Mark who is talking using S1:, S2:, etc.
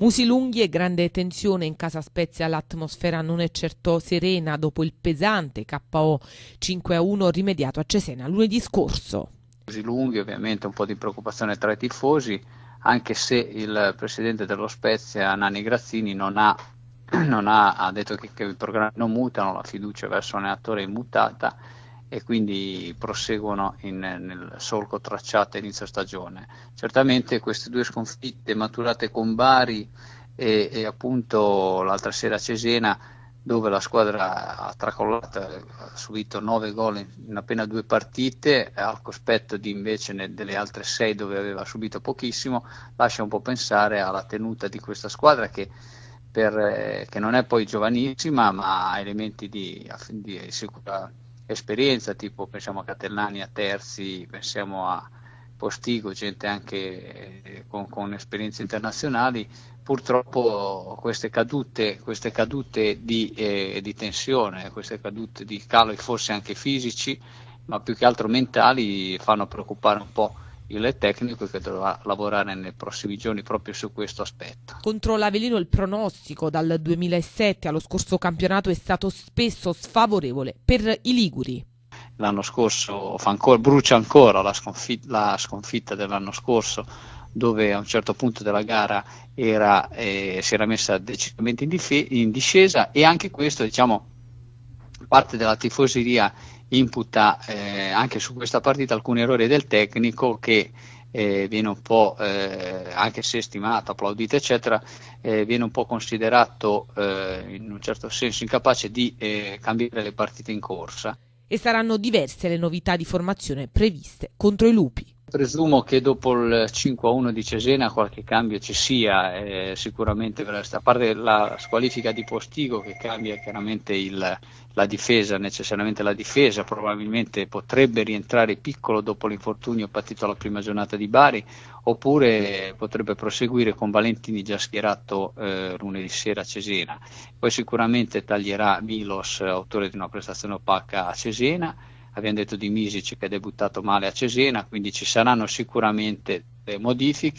S1: Musi lunghi e grande tensione in casa Spezia, l'atmosfera non è certo serena dopo il pesante KO 5-1 rimediato a Cesena lunedì scorso.
S2: Musi lunghi, ovviamente un po' di preoccupazione tra i tifosi, anche se il presidente dello Spezia, Nani Grazzini, non ha, non ha, ha detto che, che, il programma non mutano, la fiducia verso un è immutata e quindi proseguono in, nel solco tracciato a inizio stagione. Certamente queste due sconfitte maturate con Bari e, e appunto l'altra sera a Cesena dove la squadra ha tracollato, ha subito 9 gol in appena due partite, al cospetto di invece delle altre 6 dove aveva subito pochissimo, lascia un po' pensare alla tenuta di questa squadra che, per, eh, che non è poi giovanissima ma ha elementi di, di sicura esperienza, tipo pensiamo a Catellani, a Terzi, pensiamo a Postigo, gente anche eh, con, con esperienze internazionali, purtroppo queste cadute, queste cadute di, eh, di, tensione, queste cadute di calo, forse anche fisici, ma più che altro mentali, fanno preoccupare un po' il tecnico che dovrà lavorare nei prossimi giorni proprio su questo aspetto.
S1: Contro l'Avellino il pronostico dal 2007 allo scorso campionato è stato spesso sfavorevole per i Liguri.
S2: L'anno scorso ancora, brucia ancora la, sconfit- la sconfitta dell'anno scorso dove a un certo punto della gara era, eh, si era messa decisamente in, dif- in, discesa e anche questo diciamo parte della tifoseria imputa eh, anche su questa partita alcuni errori del tecnico che eh, viene un po', eh, anche se stimato, applaudito, eccetera, eh, viene un po' considerato eh, in un certo senso incapace di eh, cambiare le partite in corsa.
S1: E saranno diverse le novità di formazione previste contro i lupi.
S2: Presumo che dopo il 5-1 di Cesena qualche cambio ci sia, eh, sicuramente a parte la squalifica di Postigo che cambia chiaramente il, la difesa, necessariamente la difesa, probabilmente potrebbe rientrare piccolo dopo l'infortunio partito alla prima giornata di Bari, oppure potrebbe proseguire con Valentini già schierato eh, lunedì sera a Cesena. Poi sicuramente taglierà Milos, autore di una prestazione opaca a Cesena abbiamo detto di Misic che ha debuttato male a Cesena, quindi ci saranno sicuramente modifiche.